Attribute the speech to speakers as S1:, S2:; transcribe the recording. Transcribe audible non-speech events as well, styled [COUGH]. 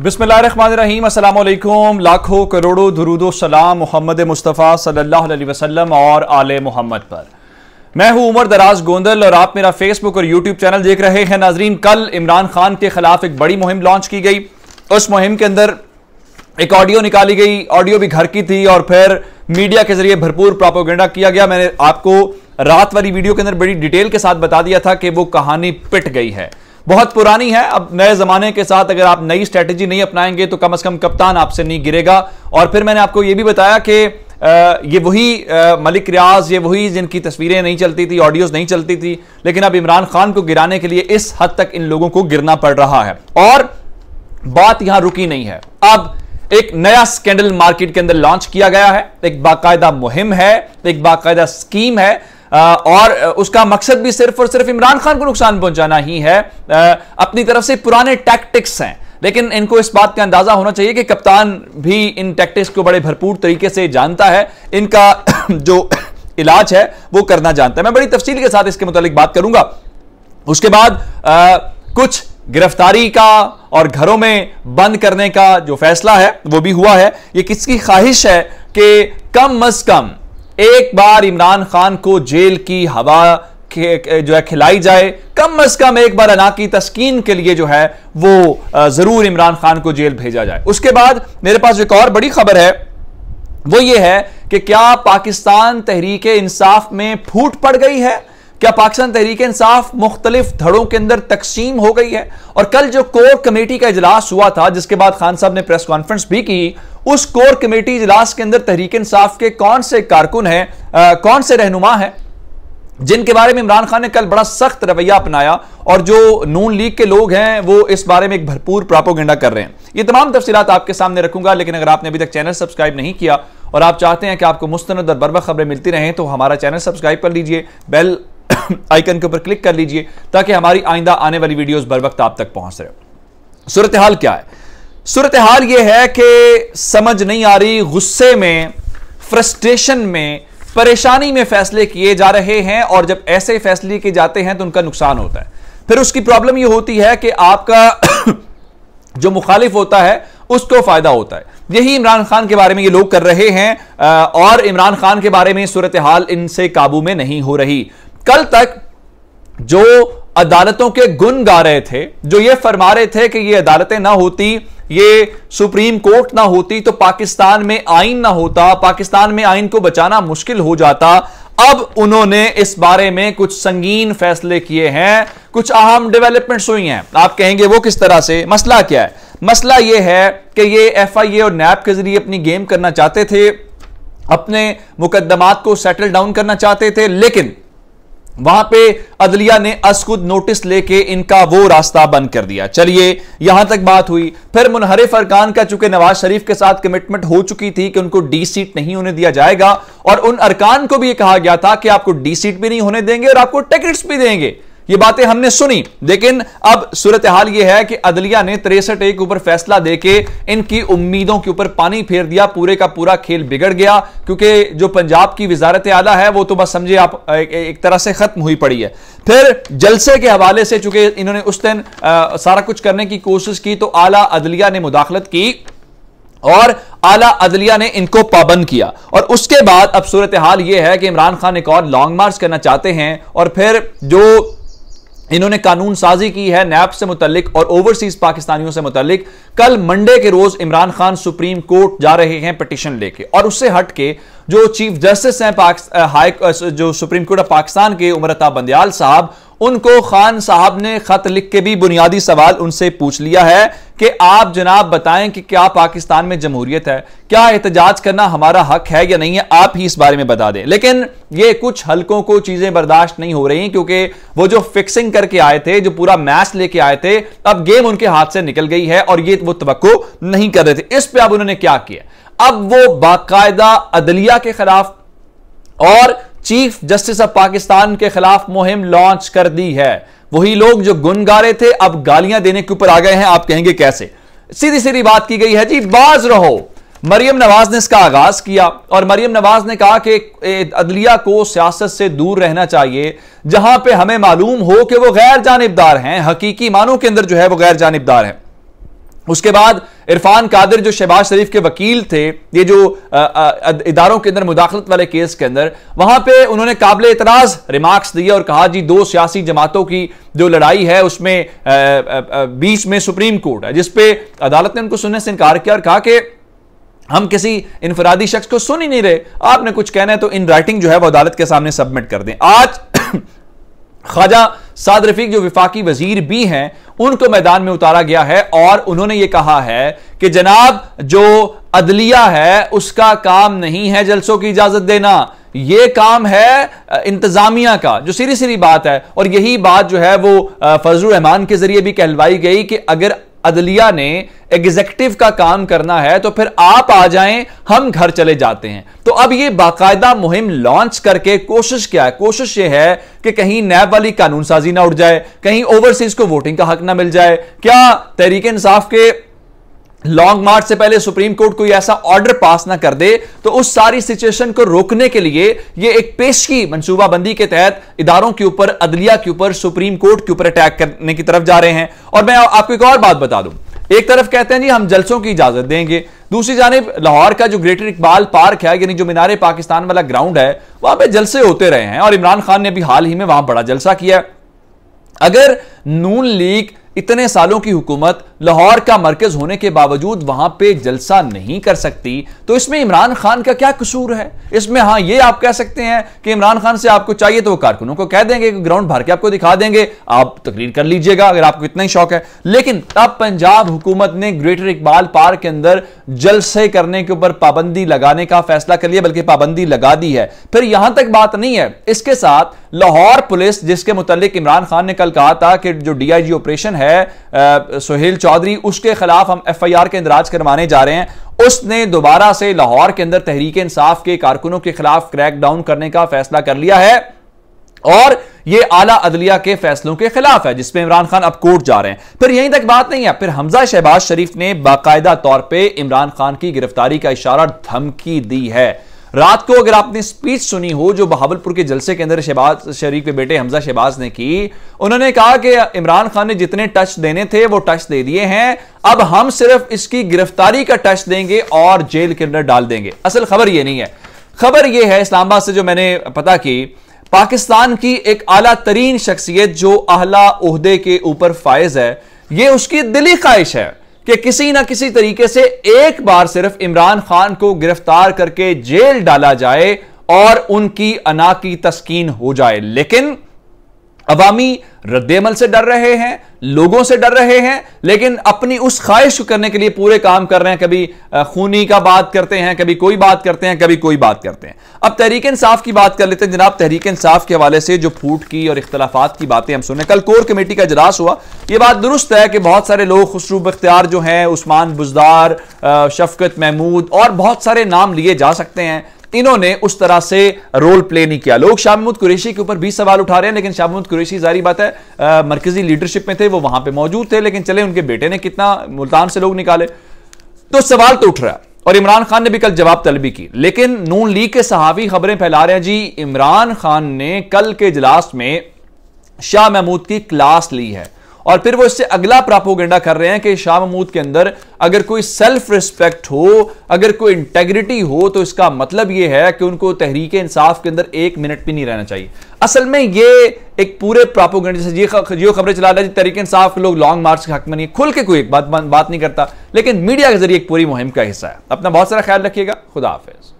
S1: बिसमीम अल्लाम लाखों करोड़ों दरूदो सलाम मोहम्मद मुस्तफ़ा सल्लल्लाहु अलैहि वसल्लम और आले मोहम्मद पर मैं हूं उमर दराज गोंदल और आप मेरा फेसबुक और यूट्यूब चैनल देख रहे हैं नाजरीन कल इमरान खान के खिलाफ एक बड़ी मुहिम लॉन्च की गई उस मुहिम के अंदर एक ऑडियो निकाली गई ऑडियो भी घर की थी और फिर मीडिया के जरिए भरपूर प्रापोगेंडा किया गया मैंने आपको रात वाली वीडियो के अंदर बड़ी डिटेल के साथ बता दिया था कि वो कहानी पिट गई है बहुत पुरानी है अब नए जमाने के साथ अगर आप नई स्ट्रेटेजी नहीं अपनाएंगे तो कम से कम कप्तान आपसे नहीं गिरेगा और फिर मैंने आपको यह भी बताया कि ये वही मलिक रियाज ये वही जिनकी तस्वीरें नहीं चलती थी ऑडियोज नहीं चलती थी लेकिन अब इमरान खान को गिराने के लिए इस हद तक इन लोगों को गिरना पड़ रहा है और बात यहां रुकी नहीं है अब एक नया स्कैंडल मार्केट के अंदर लॉन्च किया गया है एक बाकायदा मुहिम है एक बाकायदा स्कीम है और उसका मकसद भी सिर्फ और सिर्फ इमरान खान को नुकसान पहुंचाना ही है अपनी तरफ से पुराने टैक्टिक्स हैं लेकिन इनको इस बात का अंदाजा होना चाहिए कि कप्तान भी इन टैक्टिक्स को बड़े भरपूर तरीके से जानता है इनका [COUGHS] जो [COUGHS] इलाज है वो करना जानता है मैं बड़ी तफसील के साथ इसके मुतालिक बात करूंगा उसके बाद आ, कुछ गिरफ्तारी का और घरों में बंद करने का जो फैसला है वो भी हुआ है ये किसकी ख्वाहिश है कि कम अज कम एक बार इमरान खान को जेल की हवा जो है खिलाई जाए कम अज कम एक बार अना की तस्कीन के लिए जो है वो जरूर इमरान खान को जेल भेजा जाए उसके बाद मेरे पास एक और बड़ी खबर है वो ये है कि क्या पाकिस्तान तहरीक इंसाफ में फूट पड़ गई है क्या पाकिस्तान तहरीक इंसाफ मुख्तलिफ धड़ों के अंदर तकसीम हो गई है और कल जो कोर कमेटी का इजलास हुआ था जिसके बाद खान साहब ने प्रेस कॉन्फ्रेंस भी की उस कोर कमेटी इजलास के अंदर तहरीक इंसाफ के कौन से कारकुन हैं कौन से रहनुमा हैं जिनके बारे में इमरान खान ने कल बड़ा सख्त रवैया अपनाया और जो नून लीग के लोग हैं वो इस बारे में एक भरपूर प्रापोगेंडा कर रहे हैं ये तमाम तफसीत आपके सामने रखूंगा लेकिन अगर आपने अभी तक चैनल सब्सक्राइब नहीं किया और आप चाहते हैं कि आपको मुस्तंद और बरबा खबरें मिलती रहें तो हमारा चैनल सब्सक्राइब कर लीजिए बेल [COUGHS] आइकन के ऊपर क्लिक कर लीजिए ताकि हमारी आइंदा आने वाली वीडियो बर वक्त आप तक पहुंच रहे सूरत हाल क्या है सूरत हाल यह है कि समझ नहीं आ रही गुस्से में फ्रस्ट्रेशन में परेशानी में फैसले किए जा रहे हैं और जब ऐसे फैसले किए जाते हैं तो उनका नुकसान होता है फिर उसकी प्रॉब्लम यह होती है कि आपका [COUGHS] जो मुखालिफ होता है उसको फायदा होता है यही इमरान खान के बारे में ये लोग कर रहे हैं और इमरान खान के बारे में सूरत हाल इनसे काबू में नहीं हो रही कल तक जो अदालतों के गुण गा रहे थे जो ये फरमा रहे थे कि ये अदालतें ना होती ये सुप्रीम कोर्ट ना होती तो पाकिस्तान में आइन ना होता पाकिस्तान में आइन को बचाना मुश्किल हो जाता अब उन्होंने इस बारे में कुछ संगीन फैसले किए हैं कुछ अहम डेवलपमेंट्स हुई हैं आप कहेंगे वो किस तरह से मसला क्या है मसला ये है कि ये एफआईए और नैब के जरिए अपनी गेम करना चाहते थे अपने मुकदमात को सेटल डाउन करना चाहते थे लेकिन वहां पे अदलिया ने असखुद नोटिस लेके इनका वो रास्ता बंद कर दिया चलिए यहां तक बात हुई फिर मुनहरिफ अरकान का चूंकि नवाज शरीफ के साथ कमिटमेंट हो चुकी थी कि उनको डी सीट नहीं होने दिया जाएगा और उन अरकान को भी यह कहा गया था कि आपको डी सीट भी नहीं होने देंगे और आपको टिकट्स भी देंगे ये बातें हमने सुनी लेकिन अब सूरत हाल यह है कि अदलिया ने तिरसठ एक ऊपर फैसला देके इनकी उम्मीदों के ऊपर पानी फेर दिया पूरे का पूरा खेल बिगड़ गया क्योंकि जो पंजाब की वजारत आला है वो तो बस समझे आप एक, एक तरह से खत्म हुई पड़ी है फिर जलसे के हवाले से चूंकि इन्होंने उस दिन सारा कुछ करने की कोशिश की तो आला अदलिया ने मुदाखलत की और आला अदलिया ने इनको पाबंद किया और उसके बाद अब सूरत हाल यह है कि इमरान खान एक और लॉन्ग मार्च करना चाहते हैं और फिर जो इन्होंने कानून साजी की है नैब से मुतलिक और ओवरसीज पाकिस्तानियों से मुतलिक कल मंडे के रोज इमरान खान सुप्रीम कोर्ट जा रहे हैं पटिशन लेके और उससे हट के जो चीफ जस्टिस हैं हाई जो सुप्रीम कोर्ट ऑफ पाकिस्तान के उमरता बंदयाल साहब उनको खान साहब ने खत लिख के भी बुनियादी सवाल उनसे पूछ लिया है कि आप जनाब बताएं कि क्या पाकिस्तान में जमहूरियत है क्या एहतजाज करना हमारा हक है या नहीं है आप ही इस बारे में बता दें लेकिन ये कुछ हलकों को चीजें बर्दाश्त नहीं हो रही क्योंकि वो जो फिक्सिंग करके आए थे जो पूरा मैच लेके आए थे अब गेम उनके हाथ से निकल गई है और ये वो तो नहीं कर रहे थे इस पर अब उन्होंने क्या किया अब वो बाकायदा अदलिया के खिलाफ और चीफ जस्टिस ऑफ पाकिस्तान के खिलाफ मुहिम लॉन्च कर दी है वही लोग जो गुन गा रहे थे अब गालियां देने के ऊपर आ गए हैं आप कहेंगे कैसे सीधी सीधी बात की गई है जी बाज रहो मरियम नवाज ने इसका आगाज किया और मरियम नवाज ने कहा कि अदलिया को सियासत से दूर रहना चाहिए जहां पे हमें मालूम हो कि वो गैर जानबदार हैं हकीकी मानों के अंदर जो है वो गैर जानबदार हैं उसके बाद इरफान कादिर जो शहबाज शरीफ के वकील थे ये जो इदारों के अंदर मुदाखलत वाले केस के अंदर वहां पे उन्होंने काबिल इतराज रिमार्क्स दिए और कहा जी दो सियासी जमातों की जो लड़ाई है उसमें बीच में सुप्रीम कोर्ट है जिसपे अदालत ने उनको सुनने से इनकार किया और कहा कि हम किसी इनफरादी शख्स को सुन ही नहीं रहे आपने कुछ कहना है तो इन राइटिंग जो है वो अदालत के सामने सबमिट कर दें आज [CLEARS THROAT] ख्वाजा साद रफीक जो विफाकी वजीर भी हैं उनको मैदान में उतारा गया है और उन्होंने ये कहा है कि जनाब जो अदलिया है उसका काम नहीं है जलसों की इजाजत देना ये काम है इंतजामिया का जो सीरी सीरी बात है और यही बात जो है वो फजल रहमान के जरिए भी कहलवाई गई कि अगर अदलिया ने एग्जेक्टिव का काम करना है तो फिर आप आ जाएं हम घर चले जाते हैं तो अब ये बाकायदा मुहिम लॉन्च करके कोशिश क्या है कोशिश ये है कि कहीं नैब वाली कानून साजी ना उठ जाए कहीं ओवरसीज को वोटिंग का हक ना मिल जाए क्या तहरीक इंसाफ के लॉन्ग मार्च से पहले सुप्रीम कोर्ट कोई ऐसा ऑर्डर पास ना कर दे तो उस सारी सिचुएशन को रोकने के लिए यह एक पेशगी मंसूबाबंदी के तहत इदारों के ऊपर अदलिया के ऊपर सुप्रीम कोर्ट के ऊपर अटैक करने की तरफ जा रहे हैं और मैं आपको एक और बात बता दूं एक तरफ कहते हैं जी हम जलसों की इजाजत देंगे दूसरी जानब लाहौर का जो ग्रेटर इकबाल पार्क है यानी जो मीनारे पाकिस्तान वाला ग्राउंड है वहां पर जलसे होते रहे हैं और इमरान खान ने भी हाल ही में वहां बड़ा जलसा किया अगर नून लीग इतने सालों की हुकूमत लाहौर का मरकज होने के बावजूद वहां पे जलसा नहीं कर सकती तो इसमें इमरान खान का क्या कसूर है इसमें हाँ ये आप कह सकते हैं कि इमरान खान से आपको चाहिए तो वो कारकुनों को कह देंगे ग्राउंड भर के आपको दिखा देंगे आप तकरीर कर लीजिएगा अगर आपको इतना ही शौक है लेकिन तब पंजाब हुकूमत ने ग्रेटर इकबाल पार्क के अंदर जलसे करने के ऊपर पाबंदी लगाने का फैसला कर लिया बल्कि पाबंदी लगा दी है फिर यहां तक बात नहीं है इसके साथ लाहौर पुलिस जिसके मुतलिक इमरान खान ने कल कहा था कि जो डीआईजी ऑपरेशन है आ, सुहेल चौधरी उसके खिलाफ हम आर के इंदराज करवाने जा रहे हैं उसने दोबारा से लाहौर के अंदर तहरीक इंसाफ के कारकुनों के खिलाफ डाउन करने का फैसला कर लिया है और ये आला अदलिया के फैसलों के खिलाफ है जिसमें इमरान खान अब कोर्ट जा रहे हैं फिर यहीं तक बात नहीं है फिर हमजा शहबाज शरीफ ने बाकायदा तौर पर इमरान खान की गिरफ्तारी का इशारा धमकी दी है रात को अगर आपने स्पीच सुनी हो जो बहावलपुर के जलसे के अंदर शहबाज शरीफ के बेटे हमजा शहबाज ने की उन्होंने कहा कि इमरान खान ने जितने टच देने थे वो टच दे दिए हैं अब हम सिर्फ इसकी गिरफ्तारी का टच देंगे और जेल के अंदर डाल देंगे असल खबर यह नहीं है खबर यह है इस्लामाबाद से जो मैंने पता की पाकिस्तान की एक आला तरीन शख्सियत जो अहला उहदे के ऊपर फायज है ये उसकी दिली ख्वाहिश है कि किसी ना किसी तरीके से एक बार सिर्फ इमरान खान को गिरफ्तार करके जेल डाला जाए और उनकी अना की तस्कीन हो जाए लेकिन अवामी रद्दमल से डर रहे हैं लोगों से डर रहे हैं लेकिन अपनी उस ख्वाहिश को करने के लिए पूरे काम कर रहे हैं कभी खूनी का बात करते हैं कभी कोई बात करते हैं कभी कोई बात करते हैं अब तहरीक इंसाफ की बात कर लेते हैं जनाब तहरीक इंसाफ के हवाले से जो फूट की और इख्तलाफात की बातें हम सुने कल कोर कमेटी का इजलास हुआ यह बात दुरुस्त है कि बहुत सारे लोग खुशरूब अख्तियार जो हैं उस्मान बुजदार शफकत महमूद और बहुत सारे नाम लिए जा सकते हैं तीनों ने उस तरह से रोल प्ले नहीं किया लोग शाह महमूद कुरेशी के ऊपर भी सवाल उठा रहे हैं लेकिन शाह महमूद कुरेशी जारी बात है मरकजी लीडरशिप में थे वो वहां पर मौजूद थे लेकिन चले उनके बेटे ने कितना मुल्तान से लोग निकाले तो सवाल तो उठ रहा है और इमरान खान ने भी कल जवाब तलबी की लेकिन नून लीग के सहावी खबरें फैला रहे हैं जी इमरान खान ने कल के इजलास में शाह महमूद की क्लास ली है और फिर वो इससे अगला प्रापोगेंडा कर रहे हैं कि शाह महमूद के अंदर अगर कोई सेल्फ रिस्पेक्ट हो अगर कोई इंटेग्रिटी हो तो इसका मतलब ये है कि उनको तहरीक इंसाफ के अंदर एक मिनट भी नहीं रहना चाहिए असल में ये एक पूरे प्रापोगेंडा जैसे ये खबरें चला रहा है तहरीक इंसाफ के लोग लॉन्ग मार्च के हक में नहीं खुल के कोई एक बात बात नहीं करता लेकिन मीडिया के जरिए एक पूरी मुहिम का हिस्सा है अपना बहुत सारा ख्याल रखिएगा खुदा हाफिज